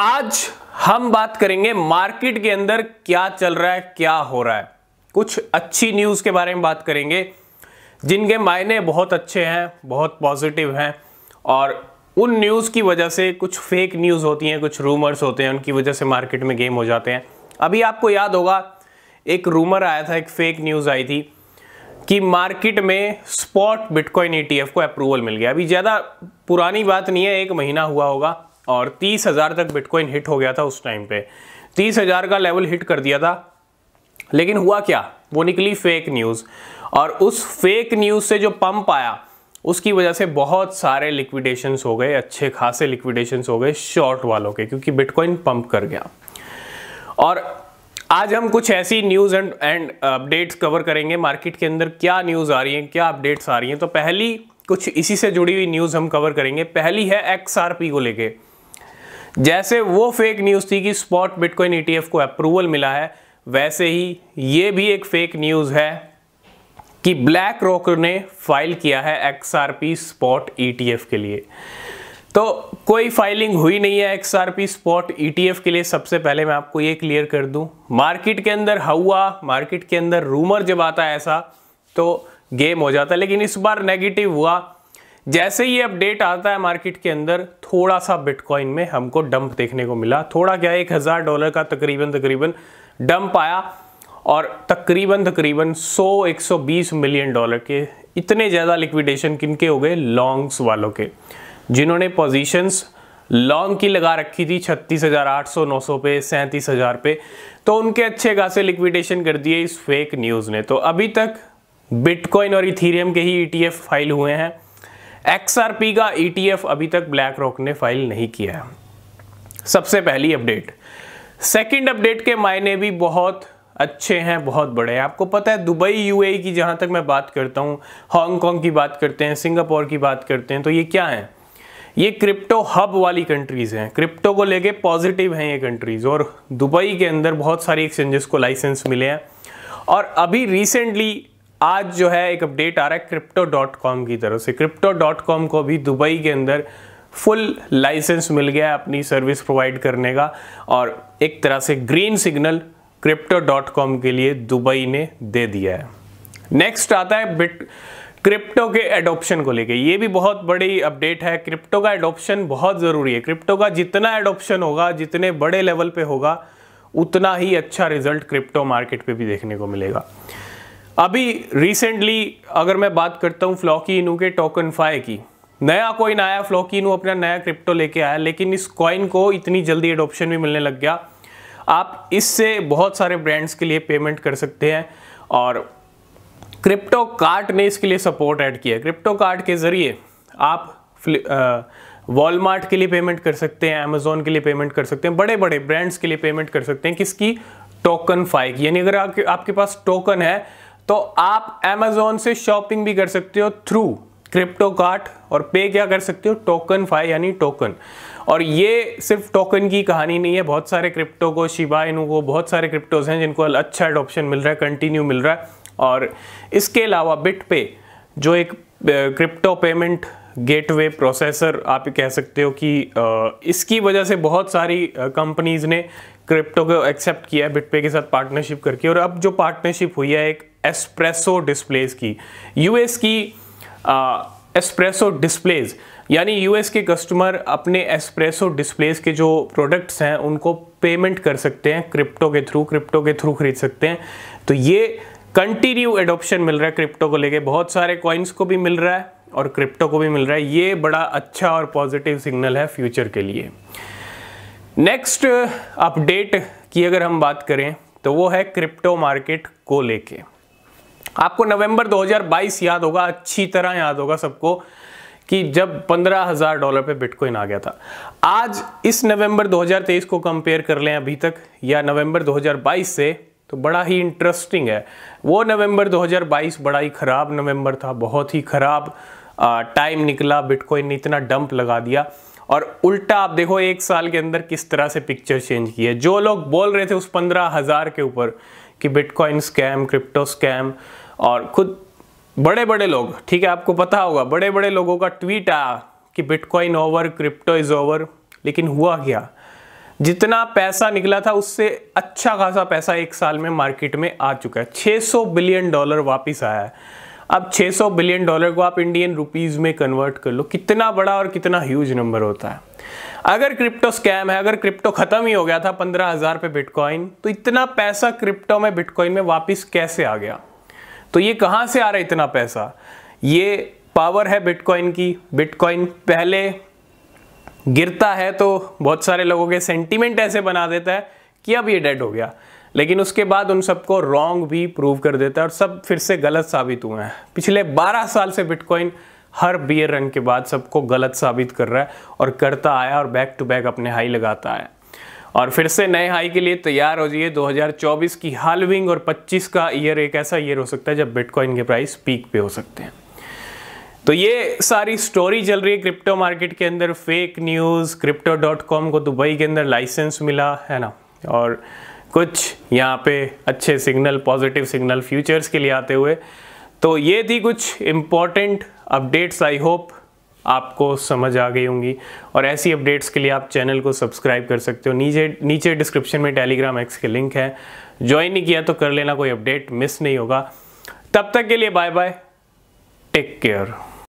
आज हम बात करेंगे मार्केट के अंदर क्या चल रहा है क्या हो रहा है कुछ अच्छी न्यूज़ के बारे में बात करेंगे जिनके मायने बहुत अच्छे हैं बहुत पॉजिटिव हैं और उन न्यूज़ की वजह से कुछ फेक न्यूज़ होती हैं कुछ रूमर्स होते हैं उनकी वजह से मार्केट में गेम हो जाते हैं अभी आपको याद होगा एक रूमर आया था एक फेक न्यूज़ आई थी कि मार्केट में स्पॉट बिटकॉइन ईटीएफ को अप्रूवल मिल गया अभी ज़्यादा पुरानी बात नहीं है एक महीना हुआ होगा और तीस हज़ार तक बिटकॉइन हिट हो गया था उस टाइम पे तीस हज़ार का लेवल हिट कर दिया था लेकिन हुआ क्या वो निकली फेक न्यूज़ और उस फेक न्यूज़ से जो पंप आया उसकी वजह से बहुत सारे लिक्विडेशंस हो गए अच्छे खासे लिक्विडेशंस हो गए शॉर्ट वालों के क्योंकि बिटकॉइन पंप कर गया और आज हम कुछ ऐसी news and and updates cover करेंगे मार्केट के अंदर क्या न्यूज़ आ रही है क्या अपडेट्स आ रही हैं तो पहली कुछ इसी से जुड़ी हुई न्यूज़ हम कवर करेंगे पहली है एक्स को लेके जैसे वो फेक न्यूज़ थी कि स्पॉट बिटकॉइन ईटीएफ को अप्रूवल मिला है वैसे ही ये भी एक फेक न्यूज़ है कि ब्लैक रॉक ने फाइल किया है एक्सआरपी स्पॉट ईटीएफ के लिए तो कोई फाइलिंग हुई नहीं है एक्सआरपी स्पॉट ईटीएफ के लिए सबसे पहले मैं आपको ये क्लियर कर दूं मार्केट के अंदर हवा मार्केट के अंदर रूमर जब आता है ऐसा तो गेम हो जाता है लेकिन इस बार नेगेटिव हुआ जैसे ही अपडेट आता है मार्केट के अंदर थोड़ा सा बिटकॉइन में हमको डंप देखने को मिला थोड़ा क्या एक हज़ार डॉलर का तकरीबन तकरीबन डंप आया और तकरीबन तकरीबन 100 120 मिलियन डॉलर के इतने ज़्यादा लिक्विडेशन किन के हो गए लॉन्ग्स वालों के जिन्होंने पोजीशंस लॉन्ग की लगा रखी थी छत्तीस हज़ार आठ सौ नौ सौ पे सैंतीस हज़ार पे तो उनके अच्छे खासे लिक्विडेशन कर दिए इस फेक न्यूज़ ने तो अभी तक बिटकॉइन और इथीरियम के ही ईटीएफ e फाइल हुए हैं एक्सआरपी का ETF अभी तक ब्लैक रॉक ने फाइल नहीं किया है सबसे पहली अपडेट सेकंड अपडेट के मायने भी बहुत अच्छे हैं बहुत बड़े हैं आपको पता है दुबई यूएई e की जहां तक मैं बात करता हूं हांगकांग की बात करते हैं सिंगापुर की बात करते हैं तो ये क्या है ये क्रिप्टो हब वाली कंट्रीज़ हैं क्रिप्टो को लेके पॉजिटिव हैं ये कंट्रीज़ और दुबई के अंदर बहुत सारी एक्सचेंजेस को लाइसेंस मिले हैं और अभी रिसेंटली आज जो है एक अपडेट आ रहा है क्रिप्टो डॉट कॉम की तरफ से क्रिप्टो डॉट कॉम को भी दुबई के अंदर फुल लाइसेंस मिल गया है अपनी सर्विस प्रोवाइड करने का और एक तरह से green signal crypto dot com के लिए दुबई ने दे दिया है नेक्स्ट आता है बिट क्रिप्टो के एडोप्शन को लेके ये भी बहुत बड़ी अपडेट है क्रिप्टो का एडोप्शन बहुत ज़रूरी है क्रिप्टो का जितना एडोप्शन होगा जितने बड़े लेवल पे होगा उतना ही अच्छा रिजल्ट क्रिप्टो मार्केट पे भी देखने को मिलेगा अभी रिसेंटली अगर मैं बात करता हूँ फ्लॉकी इनू के टोकन फाई की नया कॉइन आया फ्लॉकी इनू अपना नया क्रिप्टो लेके आया लेकिन इस कॉइन को इतनी जल्दी एडोप्शन भी मिलने लग गया आप इससे बहुत सारे ब्रांड्स के लिए पेमेंट कर सकते हैं और क्रिप्टो कार्ट ने इसके लिए सपोर्ट ऐड किया क्रिप्टो कार्ट के ज़रिए आप वॉलमार्ट के लिए पेमेंट कर सकते हैं अमेजोन के लिए पेमेंट कर सकते हैं बड़े बड़े ब्रांड्स के लिए पेमेंट कर सकते हैं किसकी टोकन फाइव यानी अगर आपके आपके पास टोकन है तो आप Amazon से शॉपिंग भी कर सकते हो थ्रू क्रिप्टो कार्ट और पे क्या कर सकते हो टोकन फाई यानी टोकन और ये सिर्फ टोकन की कहानी नहीं है बहुत सारे क्रिप्टो को शिबा इन को बहुत सारे क्रिप्टोज हैं जिनको अच्छा एडोप्शन मिल रहा है कंटिन्यू मिल रहा है और इसके अलावा बिट पे जो एक क्रिप्टो पेमेंट गेटवे प्रोसेसर आप कह सकते हो कि इसकी वजह से बहुत सारी कंपनीज ने क्रिप्टो को एक्सेप्ट किया है बिटपे के साथ पार्टनरशिप करके और अब जो पार्टनरशिप हुई है एक एस्प्रेसो डिस्प्लेज की यूएस की एस्प्रेसो डिस्प्लेज यानी यूएस के कस्टमर अपने एस्प्रेसो डिस्प्लेज के जो प्रोडक्ट्स हैं उनको पेमेंट कर सकते हैं क्रिप्टो के थ्रू क्रिप्टो के थ्रू खरीद सकते हैं तो ये कंटिन्यू एडोप्शन मिल रहा है क्रिप्टो को लेके बहुत सारे कॉइन्स को भी मिल रहा है और क्रिप्टो को भी मिल रहा है ये बड़ा अच्छा और पॉजिटिव सिग्नल है फ्यूचर के लिए नेक्स्ट अपडेट की अगर हम बात करें तो वो है क्रिप्टो मार्केट को लेके आपको नवंबर 2022 याद होगा अच्छी तरह याद होगा सबको कि जब पंद्रह हजार डॉलर पे बिटकॉइन आ गया था आज इस नवंबर 2023 को कंपेयर कर लें अभी तक या नवंबर 2022 से तो बड़ा ही इंटरेस्टिंग है वो नवंबर 2022 बड़ा ही ख़राब नवंबर था बहुत ही ख़राब टाइम निकला बिटकॉइन ने इतना डंप लगा दिया और उल्टा आप देखो एक साल के अंदर किस तरह से पिक्चर चेंज की है जो लोग बोल रहे थे उस पंद्रह हज़ार के ऊपर कि बिटकॉइन स्कैम क्रिप्टो स्कैम और खुद बड़े बड़े लोग ठीक है आपको पता होगा बड़े बड़े लोगों का ट्वीट आया कि bitcoin over crypto is over लेकिन हुआ क्या जितना पैसा निकला था उससे अच्छा खासा पैसा एक साल में मार्केट में आ चुका है 600 बिलियन डॉलर वापस आया है अब 600 बिलियन डॉलर को आप इंडियन रुपीस में कन्वर्ट कर लो कितना बड़ा और कितना ह्यूज नंबर होता है अगर क्रिप्टो स्कैम है अगर क्रिप्टो खत्म ही हो गया था पंद्रह हज़ार पे बिटकॉइन तो इतना पैसा क्रिप्टो में बिटकॉइन में वापस कैसे आ गया तो ये कहाँ से आ रहा है इतना पैसा ये पावर है बिटकॉइन की बिटकॉइन पहले गिरता है तो बहुत सारे लोगों के सेंटिमेंट ऐसे बना देता है कि अब ये डेड हो गया लेकिन उसके बाद उन सबको रॉन्ग भी प्रूव कर देता है और सब फिर से गलत साबित हुए हैं पिछले 12 साल से बिटकॉइन हर बियर रन के बाद सबको गलत साबित कर रहा है और करता आया और बैक टू बैक अपने हाई लगाता है और फिर से नए हाई के लिए तैयार हो जाइए 2024 की हालविंग और 25 का ईयर एक ऐसा ईयर हो सकता है जब बिटकॉइन के प्राइस पीक पे हो सकते हैं तो ये सारी स्टोरी चल रही है क्रिप्टो मार्केट के अंदर fake news crypto dot com को दुबई के अंदर लाइसेंस मिला है ना और कुछ यहाँ पे अच्छे सिग्नल पॉजिटिव सिग्नल फ्यूचर्स के लिए आते हुए तो ये थी कुछ इम्पॉर्टेंट अपडेट्स आई होप आपको समझ आ गई होंगी और ऐसी अपडेट्स के लिए आप चैनल को सब्सक्राइब कर सकते हो नीचे नीचे डिस्क्रिप्शन में टेलीग्राम एक्स के लिंक है ज्वाइन नहीं किया तो कर लेना कोई अपडेट मिस नहीं होगा तब तक के लिए बाय बाय टेक केयर